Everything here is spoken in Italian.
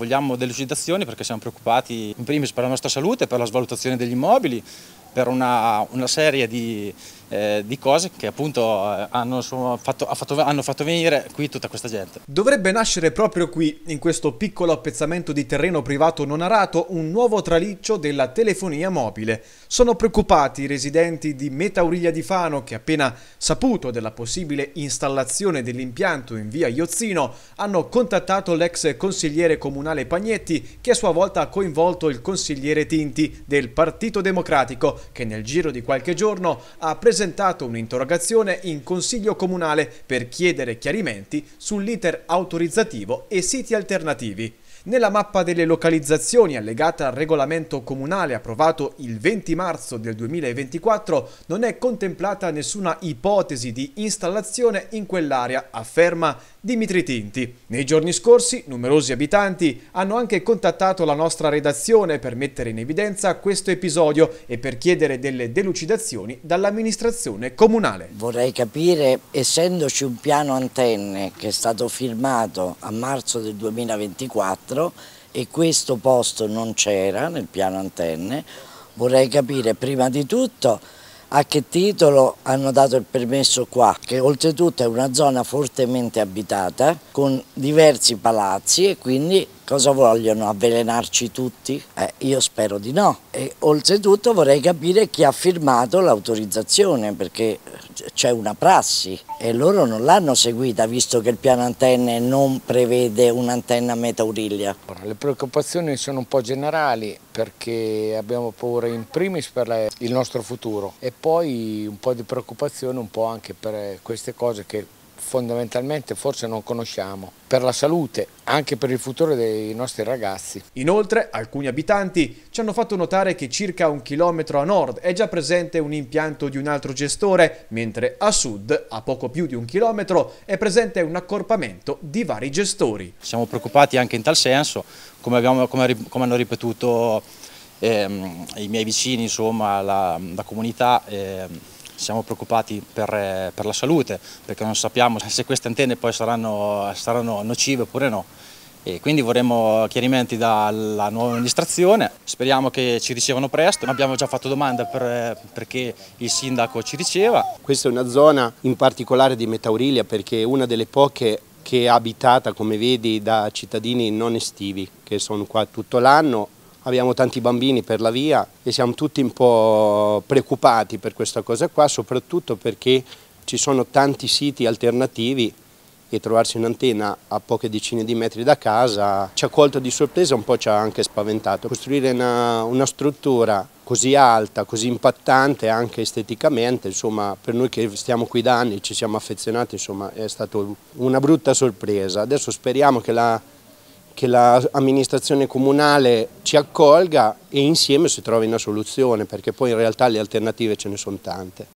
Vogliamo delucidazioni perché siamo preoccupati in primis per la nostra salute, per la svalutazione degli immobili, per una, una serie di eh, di cose che appunto eh, hanno fatto, hanno fatto venire qui tutta questa gente. Dovrebbe nascere proprio qui, in questo piccolo appezzamento di terreno privato non arato, un nuovo traliccio della telefonia mobile. Sono preoccupati i residenti di Metauriglia di Fano che appena saputo della possibile installazione dell'impianto in via Iozzino hanno contattato l'ex consigliere comunale Pagnetti che a sua volta ha coinvolto il consigliere Tinti del Partito Democratico che nel giro di qualche giorno ha presentato presentato un'interrogazione in Consiglio Comunale per chiedere chiarimenti sull'iter autorizzativo e siti alternativi. Nella mappa delle localizzazioni allegata al regolamento comunale approvato il 20 marzo del 2024 non è contemplata nessuna ipotesi di installazione in quell'area, afferma Dimitri Tinti. Nei giorni scorsi numerosi abitanti hanno anche contattato la nostra redazione per mettere in evidenza questo episodio e per chiedere delle delucidazioni dall'amministrazione amministrazione comunale. Vorrei capire, essendoci un piano antenne che è stato firmato a marzo del 2024 e questo posto non c'era nel piano antenne, vorrei capire prima di tutto a che titolo hanno dato il permesso qua, che oltretutto è una zona fortemente abitata con diversi palazzi e quindi Cosa vogliono? Avvelenarci tutti? Eh, io spero di no. E oltretutto vorrei capire chi ha firmato l'autorizzazione, perché c'è una prassi e loro non l'hanno seguita, visto che il piano antenne non prevede un'antenna metauriglia. Le preoccupazioni sono un po' generali, perché abbiamo paura in primis per il nostro futuro e poi un po' di preoccupazione un po' anche per eh, queste cose che fondamentalmente forse non conosciamo, per la salute, anche per il futuro dei nostri ragazzi. Inoltre alcuni abitanti ci hanno fatto notare che circa un chilometro a nord è già presente un impianto di un altro gestore, mentre a sud, a poco più di un chilometro, è presente un accorpamento di vari gestori. Siamo preoccupati anche in tal senso, come, abbiamo, come, come hanno ripetuto ehm, i miei vicini, insomma, la, la comunità. Ehm, siamo preoccupati per, eh, per, la salute perché non sappiamo se queste antenne poi saranno, saranno nocive oppure no. E quindi vorremmo chiarimenti dalla nuova amministrazione, speriamo che ci ricevano presto, abbiamo già fatto domanda per, eh, perché il sindaco ci riceva. Questa è una zona in particolare di Metaurilia perché è una delle poche che è abitata come vedi da cittadini non estivi che sono qua tutto l'anno abbiamo tanti bambini per la via e siamo tutti un po' preoccupati per questa cosa qua, soprattutto perché ci sono tanti siti alternativi e trovarsi un'antenna a poche decine di metri da casa ci ha colto di sorpresa, un po' ci ha anche spaventato. Costruire una, una struttura così alta, così impattante anche esteticamente, insomma per noi che stiamo qui da anni, e ci siamo affezionati, insomma è stata una brutta sorpresa. Adesso speriamo che la che l'amministrazione comunale ci accolga e insieme si trovi una soluzione, perché poi in realtà le alternative ce ne sono tante.